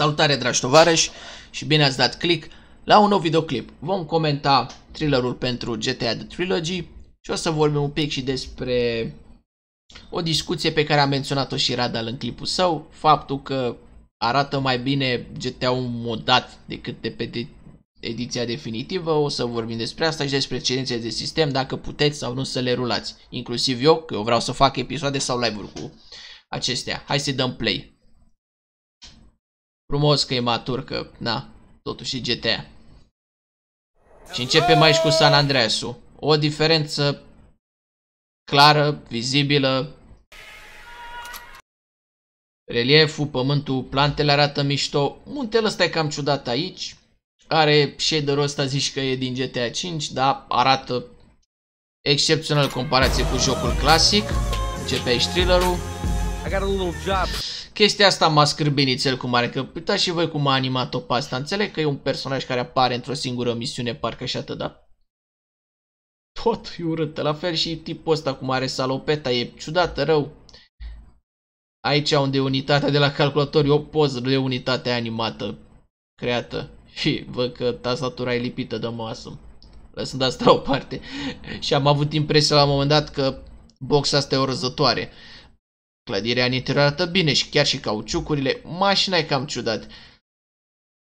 Salutare dragi tovarăși și bine ați dat click la un nou videoclip. Vom comenta thrillerul pentru GTA The Trilogy și o să vorbim un pic și despre o discuție pe care a menționat-o și Radal în clipul său, faptul că arată mai bine GTA-ul modat decât de pe ediția definitivă, o să vorbim despre asta și despre cerințe de sistem, dacă puteți sau nu să le rulați. Inclusiv eu, că eu vreau să fac episoade sau live-uri cu acestea. Hai să dăm play. Frumos că e matur, că, na, totuși e GTA. Și începem aici cu San andreas -ul. O diferență clară, vizibilă. Relieful, pământul, plantele arată mișto. Muntele ăsta e cam ciudat aici. Are shader-ul ăsta, zici că e din GTA 5, dar arată excepțional comparație cu jocul clasic. Începe aici thriller-ul. Chestia asta m-a scârbenit cel cu mare, că uitați și voi cum a animat-o pe asta. Înțeleg că e un personaj care apare într-o singură misiune, parcă și atât, da? Tot e urâtă. La fel și tipul ăsta cum are salopeta, e ciudată, rău. Aici unde unitatea de la calculator e o poză de unitate animată creată. Și văd că tastatura e lipită de masă. Lăsând asta o parte. și am avut impresia la un moment dat că boxa asta e o răzătoare. Clădirea în interior arată bine și chiar și cauciucurile, mașina e cam ciudat.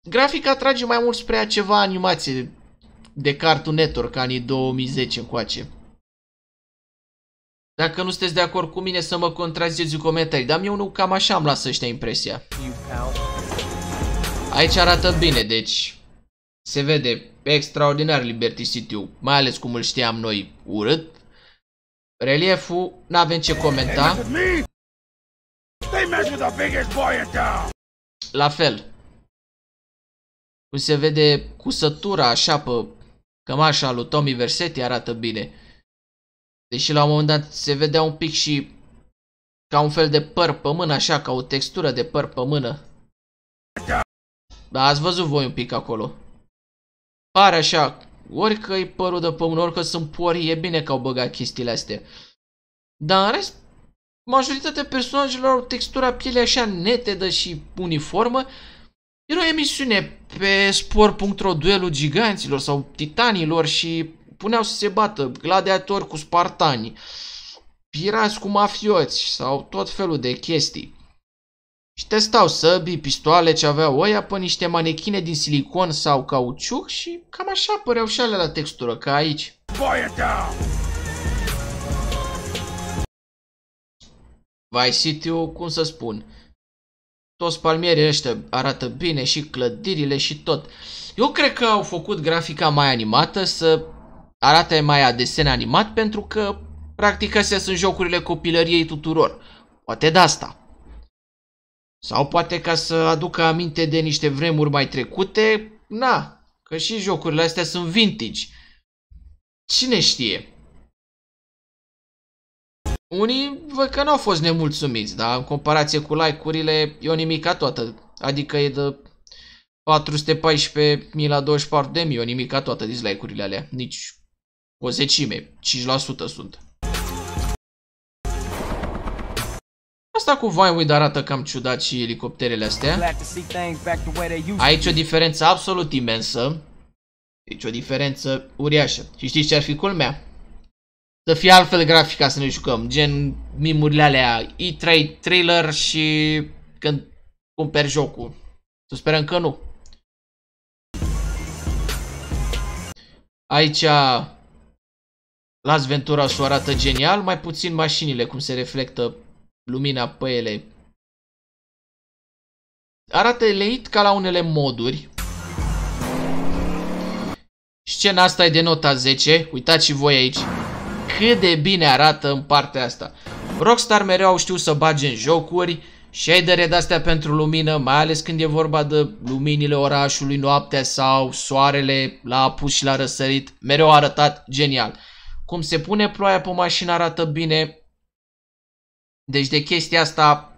Grafica trage mai mult spre a ceva animație de Cartoon Network anii 2010 încoace. Dacă nu sunteți de acord cu mine să mă contraziceți în comentarii, dar eu nu cam așa am lasă ăștia impresia. Aici arată bine, deci se vede extraordinar Liberty City, mai ales cum îl știam noi urât. Relieful, n-avem ce comenta. They mess with the biggest boy in town. La fel. Cum se vede cusătura așa pe cămașa lui Tommy Versetti arată bine. Deși la un moment dat se vedea un pic și ca un fel de păr pe mână, așa, ca o textură de păr pe mână. Da, ați văzut voi un pic acolo. Pare așa, orică că e părul de pământ, mână, orică sunt pori, e bine că au băgat chestiile astea. Dar în rest, majoritatea personajelor au textura pielei așa netedă și uniformă, era o emisiune pe sport.ro duelul giganților sau titanilor și puneau să se bată gladiatori cu spartani, pirați cu mafioți sau tot felul de chestii. Și testau săbii, pistoale ce aveau oia pe niște manechine din silicon sau cauciuc și cam așa păreau și alea la textură, ca aici. Boy, Vice City, cum să spun, toți palmierii ăștia arată bine și clădirile și tot. Eu cred că au făcut grafica mai animată să arate mai a desen animat pentru că practic astea sunt jocurile copilăriei tuturor. Poate de asta. Sau poate ca să aducă aminte de niște vremuri mai trecute, na, că și jocurile astea sunt vintage. Cine știe? Unii văd că n-au fost nemulțumiți, dar în comparație cu like-urile e o nimica toată. Adică e de 414.000 la 24 de mii, o nimica toată dislike-urile alea. Nici o zecime, 5% sunt. Asta cu Vinewood arată cam ciudat și elicopterele astea. Aici o diferență absolut imensă. Deci o diferență uriașă. Și știți ce ar fi culmea? să fie altfel grafica să ne jucăm, gen mimurile alea, E3 trailer și când cumperi jocul. Să sperăm că nu. Aici Las Ventura o arată genial, mai puțin mașinile, cum se reflectă lumina pe ele. Arată leit ca la unele moduri. Scena asta e de nota 10, uitați și voi aici cât de bine arată în partea asta. Rockstar mereu au știut să bage în jocuri, shadere de-astea pentru lumină, mai ales când e vorba de luminile orașului noaptea sau soarele la apus și la răsărit, mereu arătat genial. Cum se pune ploaia pe mașină arată bine. Deci de chestia asta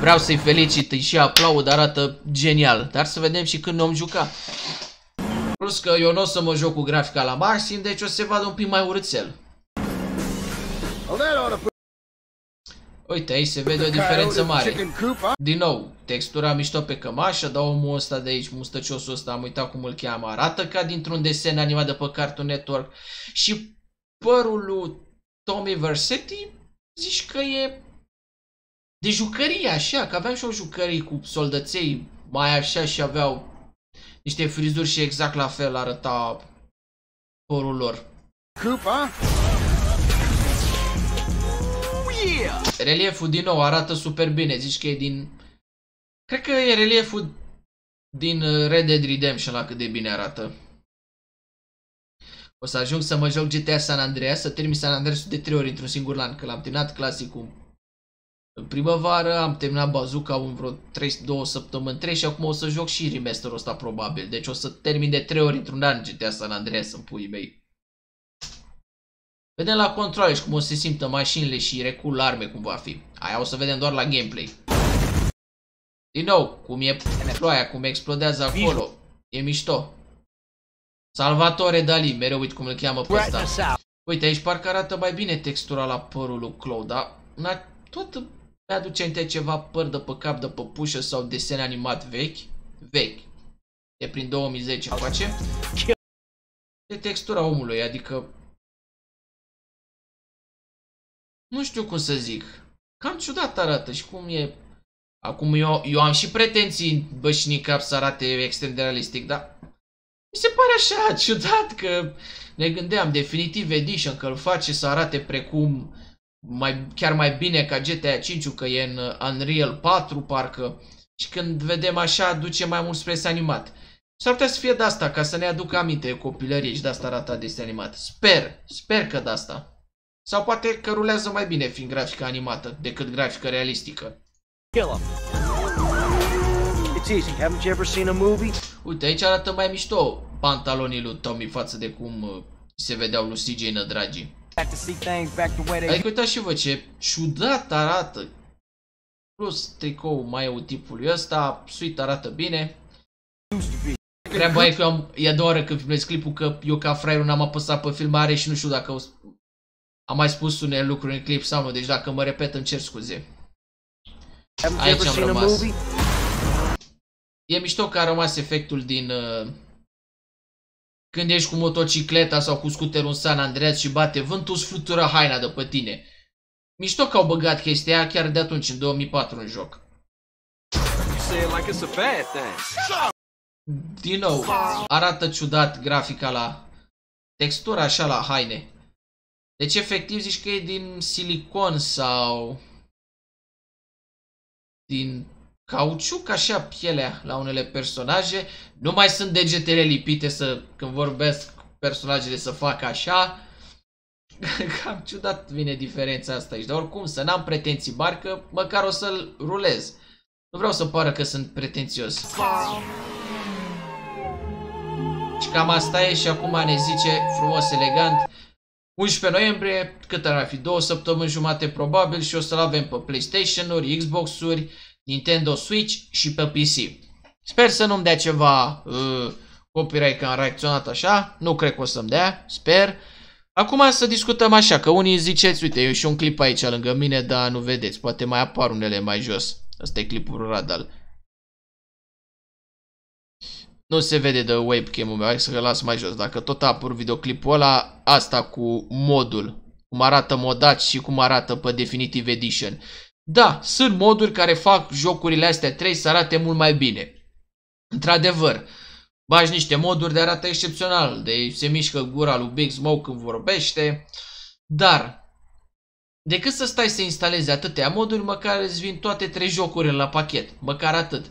vreau să-i felicit, și aplaud, arată genial. Dar să vedem și când ne-om juca. Plus că eu nu o să mă joc cu grafica la maxim, deci o să se vadă un pic mai urțel. Uite, aici se vede o diferență mare. Din nou, textura mișto pe cămașă, dar omul ăsta de aici, mustăciosul ăsta, am uitat cum îl cheamă, arată ca dintr-un desen animat de pe Cartoon Network. Și părul lui Tommy Versetti, zici că e de jucărie, așa, că aveam și o jucărie cu soldăței mai așa și aveau niște frizuri și exact la fel arăta părul lor. Cupa? Relieful din nou arată super bine, zici că e din... Cred că e relieful din uh, Red Dead Redemption la cât de bine arată. O să ajung să mă joc GTA San Andreas, să termin San Andreas de 3 ori într-un singur an, că l-am terminat clasicul în primăvară, am terminat bazuca în vreo 3, 2 săptămâni, 3 și acum o să joc și remasterul ăsta probabil. Deci o să termin de 3 ori într-un an GTA San Andreas în puii mei. Vedem la control și cum o să se simtă mașinile și recul arme cum va fi. Aia o să vedem doar la gameplay. Din nou, cum e ploaia, cum explodează acolo. E mișto. Salvatore Dali, mereu uit cum îl cheamă pe ăsta. Uite, aici parcă arată mai bine textura la părul lui Claude, dar tot îmi aduce în ceva păr de pe cap, de pe pușă sau desen animat vechi. Vechi. E prin 2010 face. De textura omului, adică nu știu cum să zic, cam ciudat arată și cum e... Acum eu, eu am și pretenții în și să arate extrem de realistic, dar mi se pare așa ciudat că ne gândeam definitiv Edition că îl face să arate precum mai, chiar mai bine ca GTA 5 că e în Unreal 4 parcă și când vedem așa duce mai mult spre animat. S-ar putea să fie de asta ca să ne aducă aminte copilărie și de asta arată desene animat. Sper, sper că de asta. Sau poate că rulează mai bine fiind grafică animată decât grafică realistică. Uite, aici arată mai mișto pantalonii lui Tommy față de cum uh, se vedeau lui CJ Nădragi. Adică uitați și vă ce ciudat arată. Plus tricou mai eu tipului ăsta, suit arată bine. Treaba e că eu am, e a doua oară când filmez clipul că eu ca fraierul n-am apăsat pe filmare și nu știu dacă o am mai spus unele lucruri în clip sau nu, deci dacă mă repet îmi cer scuze. Aici am rămas. E mișto că a rămas efectul din... Uh, când ești cu motocicleta sau cu scuterul în San Andreas și bate vântul, îți flutură haina de pe tine. Mișto că au băgat chestia chiar de atunci, în 2004, în joc. Din nou, arată ciudat grafica la textura așa la haine. Deci efectiv zici că e din silicon sau din cauciuc, așa pielea la unele personaje. Nu mai sunt degetele lipite să, când vorbesc personajele să facă așa. Cam ciudat vine diferența asta aici, dar oricum să n-am pretenții mari că măcar o să-l rulez. Nu vreau să pară că sunt pretențios. Și cam asta e și acum ne zice frumos, elegant, 11 noiembrie, cât ar fi, două săptămâni jumate probabil și o să-l avem pe PlayStation-uri, Xbox-uri, Nintendo Switch și pe PC. Sper să nu-mi dea ceva uh, copyright că am reacționat așa, nu cred că o să-mi dea, sper. Acum să discutăm așa, că unii ziceți, uite, eu și un clip aici lângă mine, dar nu vedeți, poate mai apar unele mai jos. Asta e clipul Radal. Nu se vede de webcam-ul meu, hai să las mai jos. Dacă tot apur videoclipul ăla, asta cu modul, cum arată modat și cum arată pe Definitive Edition. Da, sunt moduri care fac jocurile astea 3 să arate mult mai bine. Într-adevăr, bagi niște moduri de arată excepțional, de se mișcă gura lui Big Smoke când vorbește, dar decât să stai să instalezi atâtea moduri, măcar îți vin toate trei jocurile la pachet, măcar atât.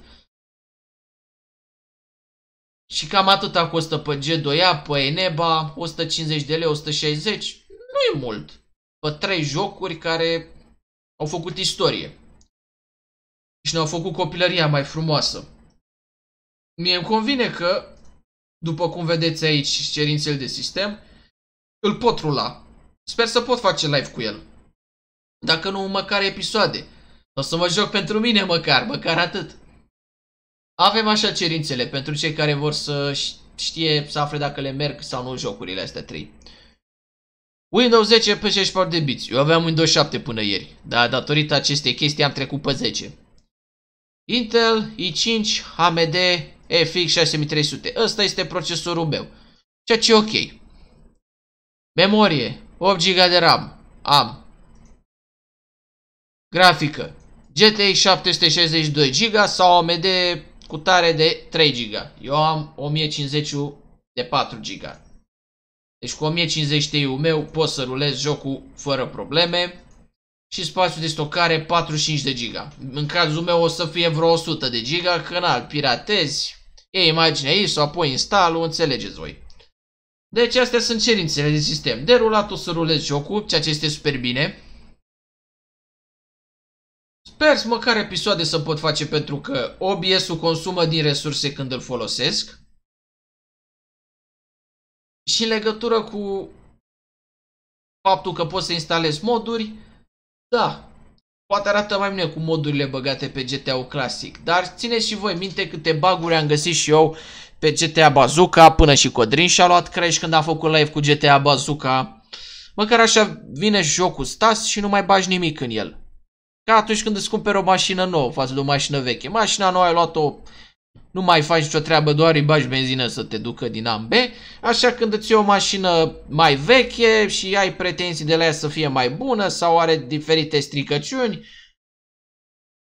Și cam atâta costă pe G2A, pe Eneba, 150 de lei, 160. Nu e mult. Pe trei jocuri care au făcut istorie. Și ne-au făcut copilăria mai frumoasă. Mie îmi convine că, după cum vedeți aici cerințele de sistem, îl pot rula. Sper să pot face live cu el. Dacă nu, măcar episoade. O să mă joc pentru mine măcar, măcar atât. Avem așa cerințele pentru cei care vor să știe, să afle dacă le merg sau nu jocurile astea 3. Windows 10 pe 64 de biți. Eu aveam Windows 7 până ieri, dar datorită acestei chestii am trecut pe 10. Intel i5 AMD FX 6300. Ăsta este procesorul meu. Ceea ce e ok. Memorie 8 GB de RAM. Am. Grafică GTX 762 GB sau AMD tare de 3 GB. Eu am 1050 de 4 GB. Deci cu 1050 TI-ul meu pot să rulez jocul fără probleme. Și spațiul de stocare 45 de giga. În cazul meu o să fie vreo 100 de giga, canal, piratezi, e imaginea ei sau apoi instalul, înțelegeți voi. Deci astea sunt cerințele de sistem. rulat o să rulez jocul, ceea ce este super bine. Sper măcar episoade să pot face pentru că OBS-ul consumă din resurse când îl folosesc. Și în legătură cu faptul că poți să instalezi moduri, da, poate arată mai bine cu modurile băgate pe GTA clasic, dar țineți și voi minte câte baguri am găsit și eu pe GTA Bazooka, până și Codrin și-a luat crash când a făcut live cu GTA Bazooka. Măcar așa vine jocul stas și nu mai bagi nimic în el. Ca atunci când îți cumperi o mașină nouă față de o mașină veche. Mașina nouă ai luat-o, nu mai faci nicio treabă, doar îi bagi benzină să te ducă din A în B. Așa când îți iei o mașină mai veche și ai pretenții de la ea să fie mai bună sau are diferite stricăciuni,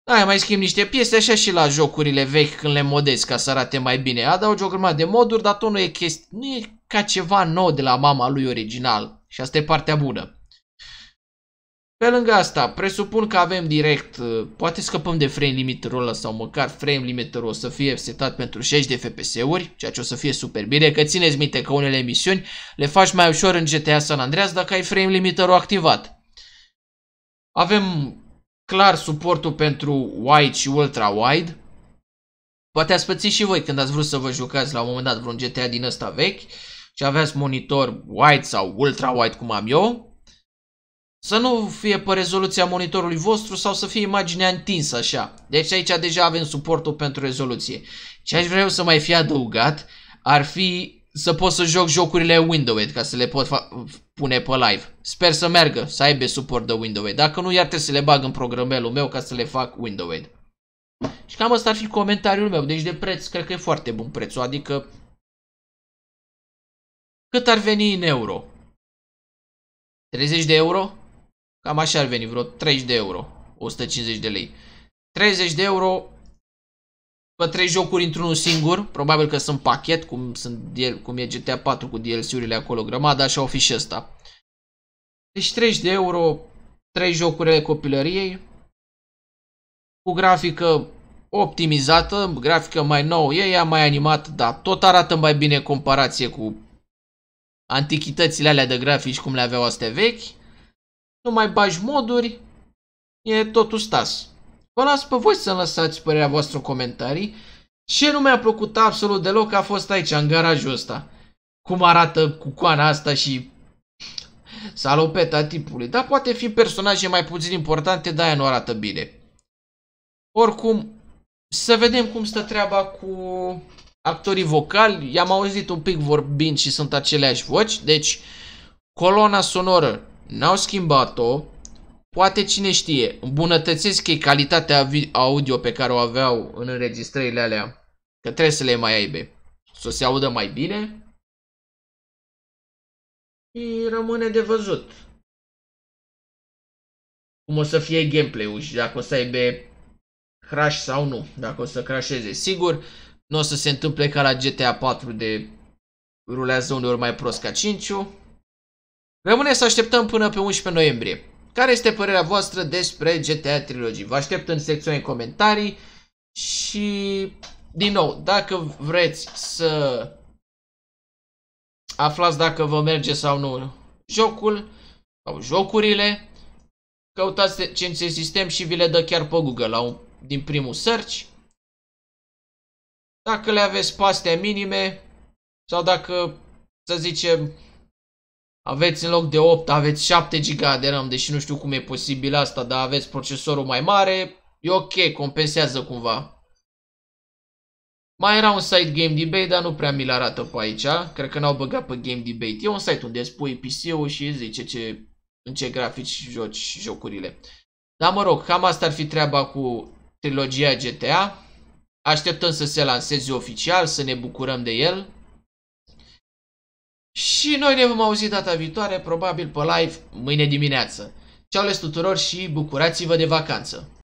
da, ai mai schimb niște piese așa și la jocurile vechi când le modezi ca să arate mai bine. Adaugi o grămadă de moduri, dar tot nu e, chesti- nu e ca ceva nou de la mama lui original. Și asta e partea bună. Pe lângă asta, presupun că avem direct, uh, poate scăpăm de frame limiterul ăla sau măcar frame limiterul o să fie setat pentru 60 de FPS-uri, ceea ce o să fie super bine, că țineți minte că unele emisiuni le faci mai ușor în GTA San Andreas dacă ai frame limiterul activat. Avem clar suportul pentru wide și ultra wide. Poate ați pățit și voi când ați vrut să vă jucați la un moment dat vreun GTA din ăsta vechi și aveați monitor wide sau ultra wide cum am eu să nu fie pe rezoluția monitorului vostru sau să fie imaginea întinsă așa. Deci aici deja avem suportul pentru rezoluție. Ce aș vrea să mai fi adăugat ar fi să pot să joc jocurile Windows, ca să le pot pune pe live. Sper să meargă, să aibă suport de Windows. Dacă nu, iar trebuie să le bag în programelul meu ca să le fac Windows. Și cam asta ar fi comentariul meu. Deci de preț, cred că e foarte bun prețul, adică cât ar veni în euro? 30 de euro? Cam așa ar veni, vreo 30 de euro, 150 de lei. 30 de euro pe 3 jocuri într-unul singur, probabil că sunt pachet, cum, sunt, cum e GTA 4 cu DLC-urile acolo grămadă, așa o fi și ăsta. Deci 30 de euro, 3 jocurile copilăriei, cu grafică optimizată, grafică mai nouă, e ea mai animată, dar tot arată mai bine comparație cu antichitățile alea de grafici cum le aveau astea vechi nu mai bagi moduri, e totul stas. Vă las pe voi să lăsați părerea voastră în comentarii. Ce nu mi-a plăcut absolut deloc a fost aici, în garajul ăsta. Cum arată cu coana asta și salopeta tipului. Dar poate fi personaje mai puțin importante, dar aia nu arată bine. Oricum, să vedem cum stă treaba cu actorii vocali. I-am auzit un pic vorbind și sunt aceleași voci, deci coloana sonoră N-au schimbat-o. Poate cine știe, îmbunătățesc ei calitatea audio pe care o aveau în înregistrările alea. Că trebuie să le mai aibă. Să se audă mai bine. Și rămâne de văzut. Cum o să fie gameplay-ul și dacă o să aibă crash sau nu. Dacă o să crasheze. Sigur, nu o să se întâmple ca la GTA 4 de rulează uneori mai prost ca 5 -ul. Rămâne să așteptăm până pe 11 noiembrie. Care este părerea voastră despre GTA Trilogy? Vă aștept în secțiune comentarii și, din nou, dacă vreți să aflați dacă vă merge sau nu jocul sau jocurile, căutați CNC sistem și vi le dă chiar pe Google la un, din primul search. Dacă le aveți paste minime sau dacă, să zicem, aveți în loc de 8, aveți 7 GB de RAM, deși nu știu cum e posibil asta, dar aveți procesorul mai mare, e ok, compensează cumva. Mai era un site Game Debate, dar nu prea mi-l arată pe aici, cred că n-au băgat pe Game Debate. E un site unde îți pui PC-ul și zice ce, în ce grafici joci jocurile. Dar mă rog, cam asta ar fi treaba cu trilogia GTA. Așteptăm să se lanseze oficial, să ne bucurăm de el. Și noi ne vom auzi data viitoare, probabil pe live, mâine dimineață. Ceau les tuturor și bucurați-vă de vacanță!